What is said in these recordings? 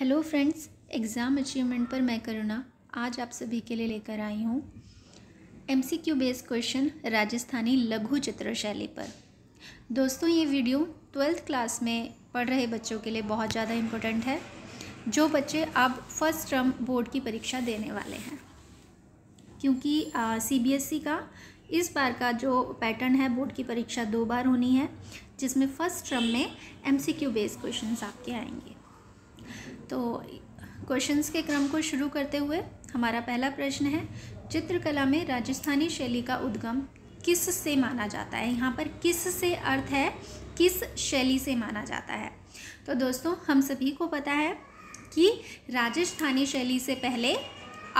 hello friends exam achievement पर मैं करुणा आज आप सभी के लिए लेकर आई हूँ M C Q based question Rajasthani लघु चित्र शैली पर दोस्तों ये वीडियो ट्वेल्थ क्लास में पढ़ रहे बच्चों के लिए बहुत ज़्यादा इम्पोर्टेंट है जो बच्चे अब फर्स्ट टर्म बोर्ड की परीक्षा देने वाले हैं क्योंकि सी बी एस ई का इस बार का जो पैटर्न है बोर्ड की परीक्षा दो बार होनी है जिसमें फर्स्ट टर्म में M C Q based question आपके आएंगे तो क्वेश्चंस के क्रम को शुरू करते हुए हमारा पहला प्रश्न है चित्रकला में राजस्थानी शैली का उद्गम किस से माना जाता है यहाँ पर किस से अर्थ है किस शैली से माना जाता है तो दोस्तों हम सभी को पता है कि राजस्थानी शैली से पहले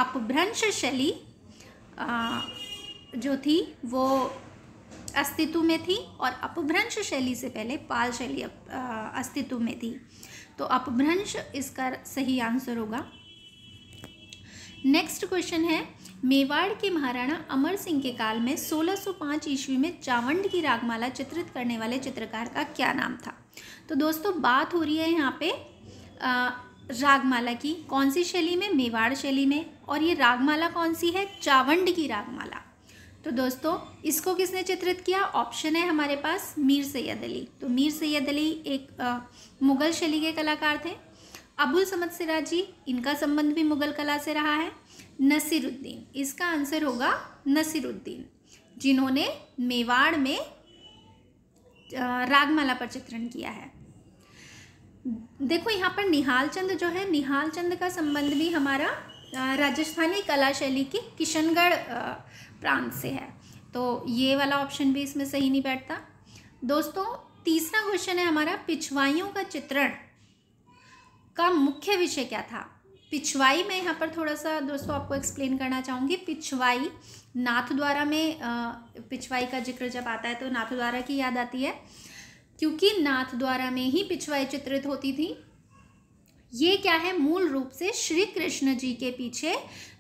अपभ्रंश शैली जो थी वो अस्तित्व में थी और अपभ्रंश शैली से पहले पाल शैली अस्तित्व में थी तो अपभ्रंश इसका सही आंसर होगा नेक्स्ट क्वेश्चन है मेवाड़ के महाराणा अमर सिंह के काल में 1605 ईस्वी में चावंड की रागमाला चित्रित करने वाले चित्रकार का क्या नाम था तो दोस्तों बात हो रही है यहाँ पे आ, रागमाला की कौन सी शैली में मेवाड़ शैली में और ये रागमाला कौन सी है चावंड की रागमाला तो दोस्तों इसको किसने चित्रित किया ऑप्शन है हमारे पास मीर सैयद अली तो मीर सैयद अली एक आ, मुगल शैली के कलाकार थे अबुल समद सिराज जी इनका संबंध भी मुगल कला से रहा है नसीरुद्दीन इसका आंसर होगा नसीरुद्दीन जिन्होंने मेवाड़ में रागमाला पर चित्रण किया है देखो यहाँ पर निहाल चंद जो है निहाल चंद का संबंध भी हमारा राजस्थानी कला शैली के किशनगढ़ प्रांत से है तो ये वाला ऑप्शन भी इसमें सही नहीं बैठता दोस्तों तीसरा क्वेश्चन है हमारा पिछवाइयों का चित्रण का मुख्य विषय क्या था पिछवाई मैं यहाँ पर थोड़ा सा दोस्तों आपको एक्सप्लेन करना चाहूँगी पिछवाई नाथ द्वारा में पिछवाई का जिक्र जब आता है तो नाथ द्वारा की याद आती है क्योंकि नाथ द्वारा में ही पिछवाई चित्रित होती थी ये क्या है मूल रूप से श्री कृष्ण जी के पीछे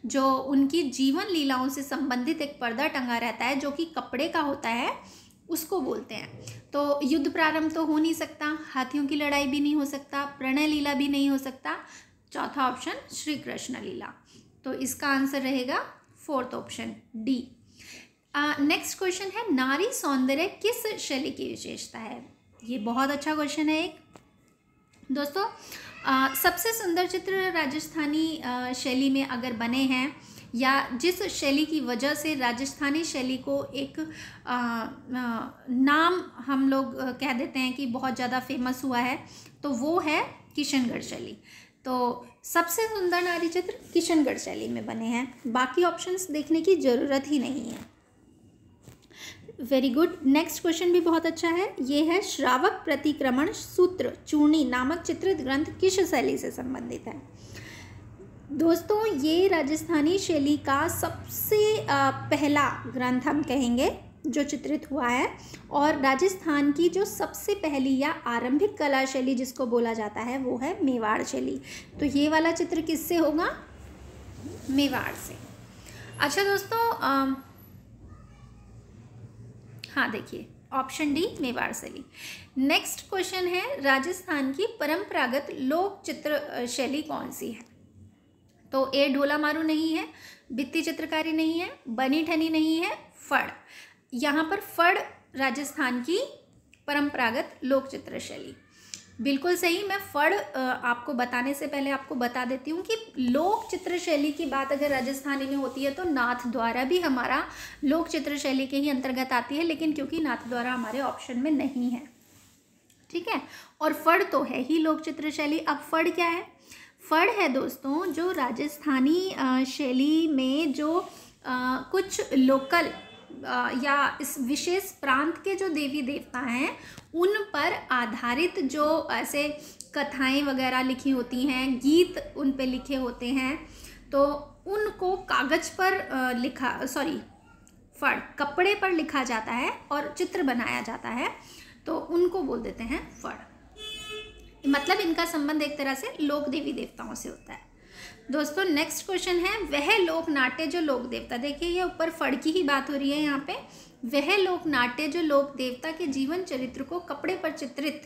जो उनकी जीवन लीलाओं से संबंधित एक पर्दा टंगा रहता है जो कि कपड़े का होता है उसको बोलते हैं तो युद्ध प्रारंभ तो हो नहीं सकता हाथियों की लड़ाई भी नहीं हो सकता प्रणय लीला भी नहीं हो सकता चौथा ऑप्शन श्री कृष्ण लीला तो इसका आंसर रहेगा fourth option D next question है नारी सौंदर्य किस शैली की विशेषता है ये बहुत अच्छा क्वेश्चन है एक दोस्तों आ, सबसे सुंदर चित्र राजस्थानी शैली में अगर बने हैं या जिस शैली की वजह से राजस्थानी शैली को एक आ, आ, नाम हम लोग कह देते हैं कि बहुत ज़्यादा फेमस हुआ है तो वो है किशनगढ़ शैली तो सबसे सुंदर नारी चित्र किशनगढ़ शैली में बने हैं बाकी ऑप्शंस देखने की ज़रूरत ही नहीं है वेरी गुड नेक्स्ट क्वेश्चन भी बहुत अच्छा है ये है श्रावक प्रतिक्रमण सूत्र चूर्णी नामक चित्रित ग्रंथ किस शैली से संबंधित है दोस्तों ये राजस्थानी शैली का सबसे पहला ग्रंथ हम कहेंगे जो चित्रित हुआ है और राजस्थान की जो सबसे पहली या आरंभिक कला शैली जिसको बोला जाता है वो है मेवाड़ शैली तो ये वाला चित्र किससे होगा मेवाड़ से अच्छा दोस्तों आ, हाँ देखिए ऑप्शन डी मेवाड़ शैली नेक्स्ट क्वेश्चन है राजस्थान की परंपरागत लोक चित्र शैली कौन सी है तो ए ढोला मारू नहीं है बित्ती चित्रकारी नहीं है बनी ठनी नहीं है फड़ यहाँ पर फड़ राजस्थान की परंपरागत लोक चित्र शैली बिल्कुल सही मैं फड़ आपको बताने से पहले आपको बता देती हूँ कि लोक चित्र शैली की बात अगर राजस्थानी में होती है तो नाथ द्वारा भी हमारा लोक चित्र शैली के ही अंतर्गत आती है लेकिन क्योंकि नाथ द्वारा हमारे ऑप्शन में नहीं है ठीक है और फड़ तो है ही लोक चित्र शैली अब फड़ क्या है फड़ है दोस्तों जो राजस्थानी शैली में जो कुछ लोकल या इस विशेष प्रांत के जो देवी देवता हैं उन पर आधारित जो ऐसे कथाएं वगैरह लिखी होती हैं गीत उन पे लिखे होते हैं तो उनको कागज़ पर लिखा सॉरी फड़ कपड़े पर लिखा जाता है और चित्र बनाया जाता है तो उनको बोल देते हैं फड़ मतलब इनका संबंध एक तरह से लोक देवी देवताओं से होता है दोस्तों नेक्स्ट क्वेश्चन है वह लोक नाट्य जो लोक देवता देखिए ये ऊपर फड़ की ही बात हो रही है यहाँ पे वह लोक नाट्य जो लोक देवता के जीवन चरित्र को कपड़े पर चित्रित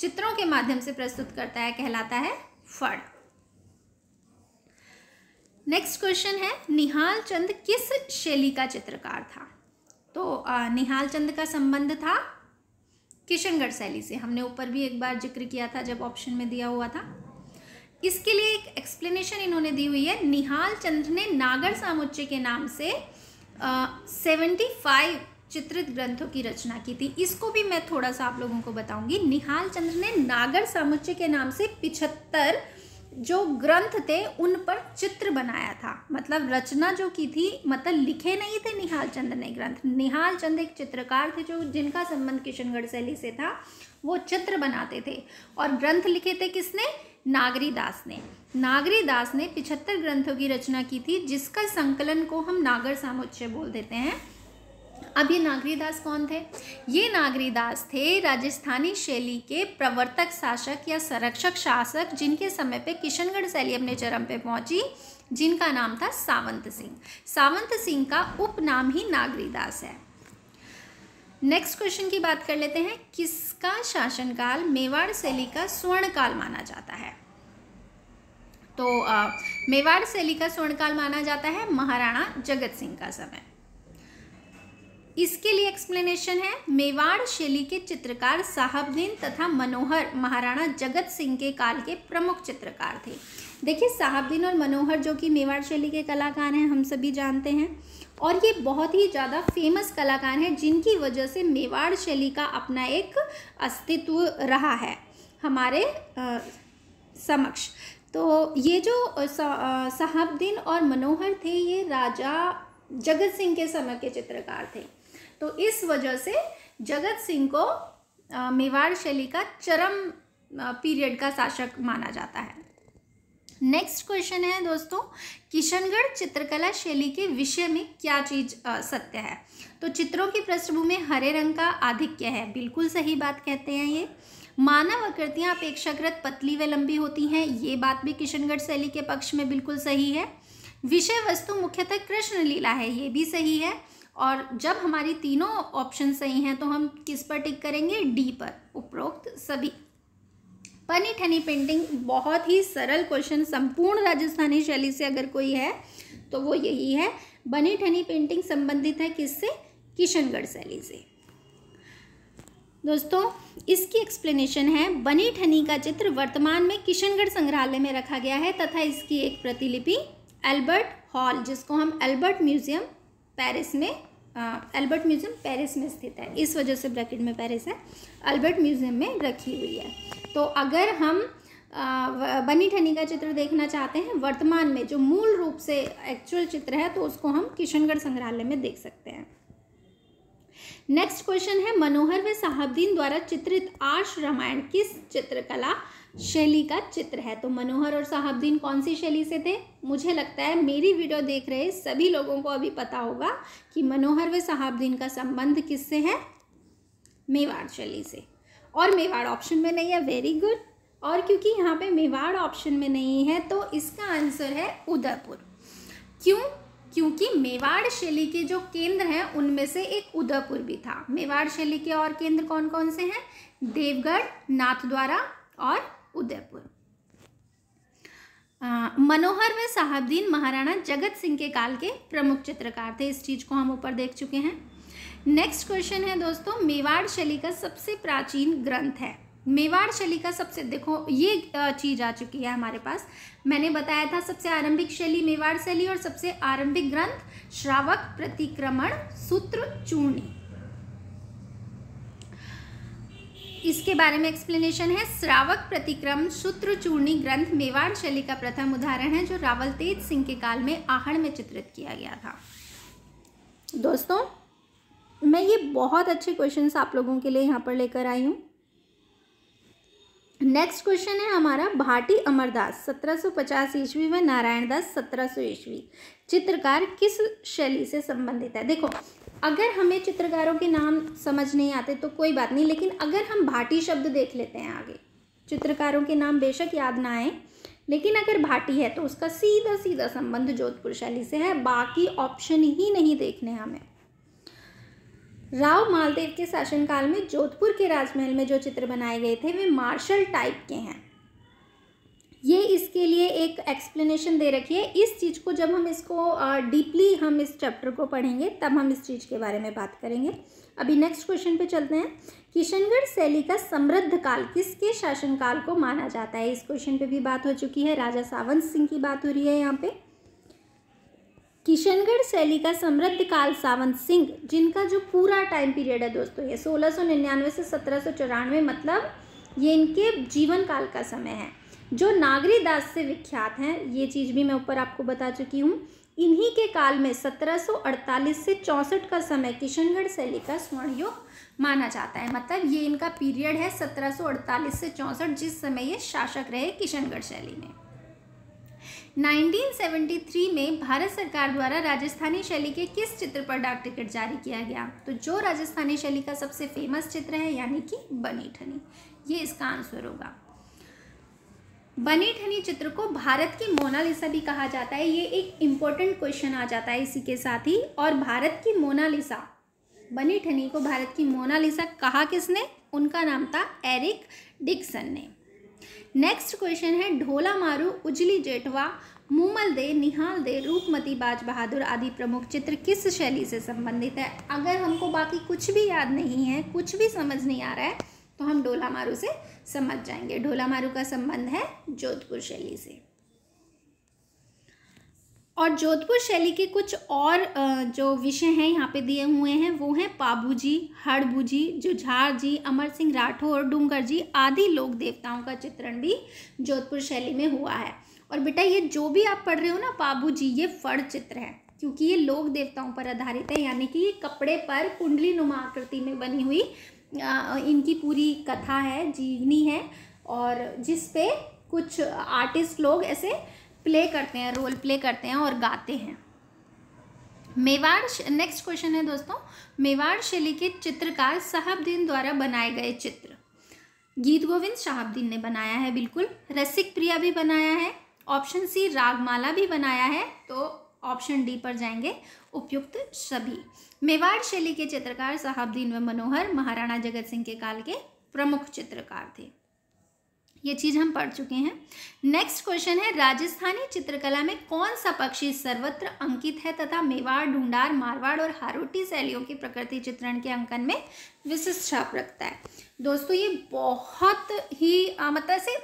चित्रों के माध्यम से प्रस्तुत करता है कहलाता है फड़ नेक्स्ट क्वेश्चन है निहाल चंद किस शैली का चित्रकार था तो निहाल चंद का संबंध था किशनगढ़ शैली से हमने ऊपर भी एक बार जिक्र किया था जब ऑप्शन में दिया हुआ था इसके लिए एक एक्सप्लेनेशन इन्होंने दी हुई है निहाल चंद्र ने नागर सामुच्चय के नाम से सेवेंटी फाइव चित्रित ग्रंथों की रचना की थी इसको भी मैं थोड़ा सा आप लोगों को बताऊंगी निहाल चंद्र ने नागर सामुच्चय के नाम से पिछहत्तर जो ग्रंथ थे उन पर चित्र बनाया था मतलब रचना जो की थी मतलब लिखे नहीं थे निहाल चंद ने ग्रंथ निहाल चंद एक चित्रकार थे जो जिनका संबंध किशनगढ़ शैली से था वो चित्र बनाते थे और ग्रंथ लिखे थे किसने नागरी दास ने नागरी दास ने पिछहत्तर ग्रंथों की रचना की थी जिसका संकलन को हम नागर सामुच्चय बोल देते हैं अब ये नागरी दास कौन थे ये नागरी दास थे राजस्थानी शैली के प्रवर्तक शासक या संरक्षक शासक जिनके समय पे किशनगढ़ शैली अपने चरम पे पहुंची जिनका नाम था सावंत सिंह सावंत सिंह का उपनाम ही नागरी दास है नेक्स्ट क्वेश्चन की बात कर लेते हैं किसका शासनकाल मेवाड़ शैली का स्वर्ण काल माना जाता है तो आ, मेवाड़ शैली का स्वर्ण काल माना जाता है महाराणा जगत सिंह का समय इसके लिए एक्सप्लेनेशन है मेवाड़ शैली के चित्रकार साहबदीन तथा मनोहर महाराणा जगत सिंह के काल के प्रमुख चित्रकार थे देखिए साहबदीन और मनोहर जो कि मेवाड़ शैली के कलाकार हैं हम सभी जानते हैं और ये बहुत ही ज़्यादा फेमस कलाकार हैं जिनकी वजह से मेवाड़ शैली का अपना एक अस्तित्व रहा है हमारे आ, समक्ष तो ये जो साहबद्दीन और मनोहर थे ये राजा जगत सिंह के समय के चित्रकार थे तो इस वजह से जगत सिंह को मेवाड़ शैली का चरम पीरियड का शासक माना जाता है नेक्स्ट क्वेश्चन है दोस्तों किशनगढ़ चित्रकला शैली के विषय में क्या चीज सत्य है तो चित्रों की पृष्ठभूमि हरे रंग का आधिक्य है बिल्कुल सही बात कहते हैं ये मानव आकृतियाँ अपेक्षाकृत पतली व लंबी होती हैं ये बात भी किशनगढ़ शैली के पक्ष में बिल्कुल सही है विषय वस्तु मुख्यतः कृष्ण लीला है ये भी सही है और जब हमारी तीनों ऑप्शन सही हैं तो हम किस पर टिक करेंगे डी पर उपरोक्त सभी पनी ठनी पेंटिंग बहुत ही सरल क्वेश्चन संपूर्ण राजस्थानी शैली से अगर कोई है तो वो यही है बनी ठनी पेंटिंग संबंधित है किससे किशनगढ़ शैली से दोस्तों इसकी एक्सप्लेनेशन है बनी ठनी का चित्र वर्तमान में किशनगढ़ संग्रहालय में रखा गया है तथा इसकी एक प्रतिलिपि एल्बर्ट हॉल जिसको हम एल्बर्ट म्यूजियम पेरिस में अल्बर्ट म्यूज़ियम पेरिस में स्थित है इस वजह से ब्रैकेट में पेरिस है अल्बर्ट म्यूज़ियम में रखी हुई है तो अगर हम बनी ठनी का चित्र देखना चाहते हैं वर्तमान में जो मूल रूप से एक्चुअल चित्र है तो उसको हम किशनगढ़ संग्रहालय में देख सकते हैं नेक्स्ट क्वेश्चन है मनोहर व साहबदीन द्वारा चित्रित आर्ष रामायण किस चित्रकला शैली का चित्र है तो मनोहर और साहबदीन कौन सी शैली से थे मुझे लगता है मेरी वीडियो देख रहे सभी लोगों को अभी पता होगा कि मनोहर व साहबदीन का संबंध किससे है मेवाड़ शैली से और मेवाड़ ऑप्शन में नहीं है वेरी गुड और क्योंकि यहाँ पे मेवाड़ ऑप्शन में नहीं है तो इसका आंसर है उदयपुर क्यों क्योंकि मेवाड़ शैली के जो केंद्र हैं उनमें से एक उदयपुर भी था मेवाड़ शैली के और केंद्र कौन कौन से हैं देवगढ़ नाथद्वारा और उदयपुर मनोहर व साहबदीन महाराणा जगत सिंह के काल के प्रमुख चित्रकार थे इस चीज़ को हम ऊपर देख चुके हैं नेक्स्ट क्वेश्चन है दोस्तों मेवाड़ शैली का सबसे प्राचीन ग्रंथ है मेवाड़ शैली का सबसे देखो ये चीज आ चुकी है हमारे पास मैंने बताया था सबसे आरंभिक शैली मेवाड़ शैली और सबसे आरंभिक ग्रंथ श्रावक प्रतिक्रमण सूत्र चूर्णी इसके बारे में एक्सप्लेनेशन है श्रावक प्रतिक्रम सूत्र चूर्णी ग्रंथ मेवाड़ शैली का प्रथम उदाहरण है जो रावल तेज सिंह के काल में आहण में चित्रित किया गया था दोस्तों मैं ये बहुत अच्छे क्वेश्चंस आप लोगों के लिए यहाँ पर लेकर आई हूँ नेक्स्ट क्वेश्चन है हमारा भाटी अमरदास 1750 ईस्वी व नारायण दास सत्रह ईस्वी चित्रकार किस शैली से संबंधित है देखो अगर हमें चित्रकारों के नाम समझ नहीं आते तो कोई बात नहीं लेकिन अगर हम भाटी शब्द देख लेते हैं आगे चित्रकारों के नाम बेशक याद ना आए लेकिन अगर भाटी है तो उसका सीधा सीधा संबंध जोधपुर शैली से है बाकी ऑप्शन ही नहीं देखने हमें राव मालदेव के शासनकाल में जोधपुर के राजमहल में जो चित्र बनाए गए थे वे मार्शल टाइप के हैं ये इसके लिए एक एक्सप्लेनेशन दे रखी है इस चीज़ को जब हम इसको डीपली हम इस चैप्टर को पढ़ेंगे तब हम इस चीज़ के बारे में बात करेंगे अभी नेक्स्ट क्वेश्चन पे चलते हैं किशनगढ़ शैली का समृद्ध काल किसके शासनकाल को माना जाता है इस क्वेश्चन पे भी बात हो चुकी है राजा सावंत सिंह की बात हो रही है यहाँ पे किशनगढ़ शैली का समृद्ध काल सावंत सिंह जिनका जो पूरा टाइम पीरियड है दोस्तों ये सोलह सौ निन्यानवे से सत्रह सौ चौरानवे मतलब ये इनके जीवन काल का समय है जो नागरी दास से विख्यात हैं ये चीज़ भी मैं ऊपर आपको बता चुकी हूँ इन्हीं के काल में 1748 से चौंसठ का समय किशनगढ़ शैली का स्वर्ण युग माना जाता है मतलब ये इनका पीरियड है 1748 से चौंसठ जिस समय ये शासक रहे किशनगढ़ शैली में 1973 में भारत सरकार द्वारा राजस्थानी शैली के किस चित्र पर डाक टिकट जारी किया गया तो जो राजस्थानी शैली का सबसे फेमस चित्र है यानी कि बनी ठनी ये इसका आंसर होगा बनी ठनी चित्र को भारत की मोनालिसा भी कहा जाता है ये एक इम्पोर्टेंट क्वेश्चन आ जाता है इसी के साथ ही और भारत की मोनालिसा बनी ठनी को भारत की मोनालिसा कहा किसने उनका नाम था एरिक डिक्सन ने नेक्स्ट क्वेश्चन है ढोला मारू उजली जेठवा मूमल दे निहाल दे रूपमती बाज बहादुर आदि प्रमुख चित्र किस शैली से संबंधित है अगर हमको बाकी कुछ भी याद नहीं है कुछ भी समझ नहीं आ रहा है तो हम डोला मारू से समझ जाएंगे डोला मारू का संबंध है जोधपुर शैली से और जोधपुर शैली के कुछ और जो विषय हैं यहाँ पे दिए हुए हैं वो हैं हड़बू जी जुझार जी अमर सिंह राठौर डूंगर जी आदि लोक देवताओं का चित्रण भी जोधपुर शैली में हुआ है और बेटा ये जो भी आप पढ़ रहे हो ना पाबू जी ये फड़ चित्र है क्योंकि ये लोक देवताओं पर आधारित है यानी कि ये कपड़े पर कुंडली नुमा आकृति में बनी हुई इनकी पूरी कथा है जीवनी है और जिस पे कुछ आर्टिस्ट लोग ऐसे प्ले करते हैं रोल प्ले करते हैं और गाते हैं मेवाड़ नेक्स्ट क्वेश्चन है दोस्तों मेवाड़ शैली के चित्रकार साहबदीन द्वारा बनाए गए चित्र गीत गोविंद शाहबदीन ने बनाया है बिल्कुल रसिक प्रिया भी बनाया है ऑप्शन सी रागमाला भी बनाया है तो ऑप्शन डी पर जाएंगे उपयुक्त सभी मेवाड़ शैली के चित्रकार साहबदीन व मनोहर महाराणा जगत सिंह के काल के प्रमुख चित्रकार थे ये चीज हम पढ़ चुके हैं नेक्स्ट क्वेश्चन है राजस्थानी चित्रकला में कौन सा पक्षी सर्वत्र अंकित है तथा मेवाड़ ढूंढार मारवाड़ और हारोटी शैलियों की प्रकृति चित्रण के अंकन में विशिष्ट छाप रखता है दोस्तों ये बहुत ही मतलब से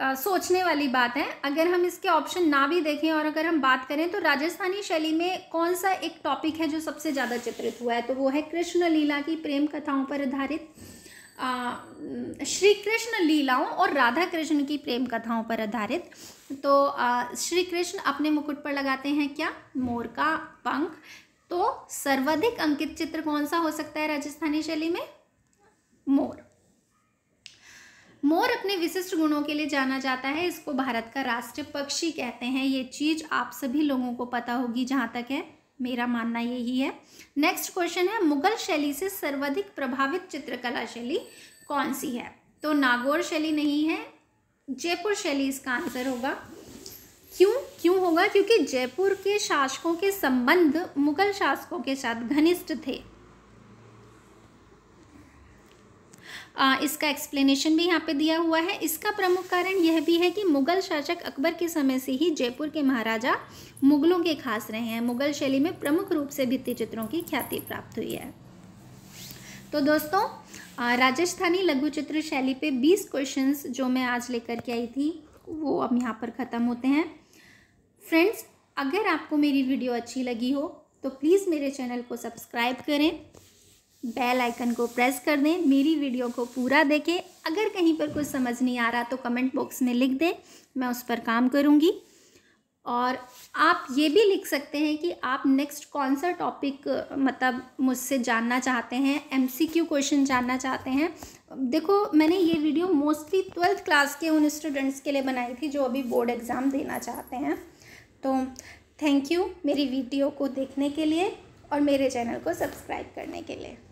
आ, सोचने वाली बात है अगर हम इसके ऑप्शन ना भी देखें और अगर हम बात करें तो राजस्थानी शैली में कौन सा एक टॉपिक है जो सबसे ज़्यादा चित्रित हुआ है तो वो है कृष्ण लीला की प्रेम कथाओं पर आधारित श्री कृष्ण लीलाओं और राधा कृष्ण की प्रेम कथाओं पर आधारित तो आ, श्री कृष्ण अपने मुकुट पर लगाते हैं क्या मोर का पंख तो सर्वाधिक अंकित चित्र कौन सा हो सकता है राजस्थानी शैली में मोर मोर अपने विशिष्ट गुणों के लिए जाना जाता है इसको भारत का राष्ट्रीय पक्षी कहते हैं ये चीज़ आप सभी लोगों को पता होगी जहाँ तक है मेरा मानना यही है नेक्स्ट क्वेश्चन है मुगल शैली से सर्वाधिक प्रभावित चित्रकला शैली कौन सी है तो नागौर शैली नहीं है जयपुर शैली इसका आंसर होगा क्यों क्यों होगा क्योंकि जयपुर के शासकों के संबंध मुगल शासकों के साथ घनिष्ठ थे आ, इसका एक्सप्लेनेशन भी यहाँ पे दिया हुआ है इसका प्रमुख कारण यह भी है कि मुगल शासक अकबर के समय से ही जयपुर के महाराजा मुगलों के खास रहे हैं मुगल शैली में प्रमुख रूप से भित्ति चित्रों की ख्याति प्राप्त हुई है तो दोस्तों राजस्थानी लघु चित्र शैली पे 20 क्वेश्चंस जो मैं आज लेकर के आई थी वो अब यहाँ पर ख़त्म होते हैं फ्रेंड्स अगर आपको मेरी वीडियो अच्छी लगी हो तो प्लीज़ मेरे चैनल को सब्सक्राइब करें बेल आइकन को प्रेस कर दें मेरी वीडियो को पूरा देखें अगर कहीं पर कुछ समझ नहीं आ रहा तो कमेंट बॉक्स में लिख दें मैं उस पर काम करूँगी और आप ये भी लिख सकते हैं कि आप नेक्स्ट कौन सा टॉपिक मतलब मुझसे जानना चाहते हैं एमसीक्यू क्वेश्चन जानना चाहते हैं देखो मैंने ये वीडियो मोस्टली ट्वेल्थ क्लास के उन स्टूडेंट्स के लिए बनाई थी जो अभी बोर्ड एग्ज़ाम देना चाहते हैं तो थैंक यू मेरी वीडियो को देखने के लिए और मेरे चैनल को सब्सक्राइब करने के लिए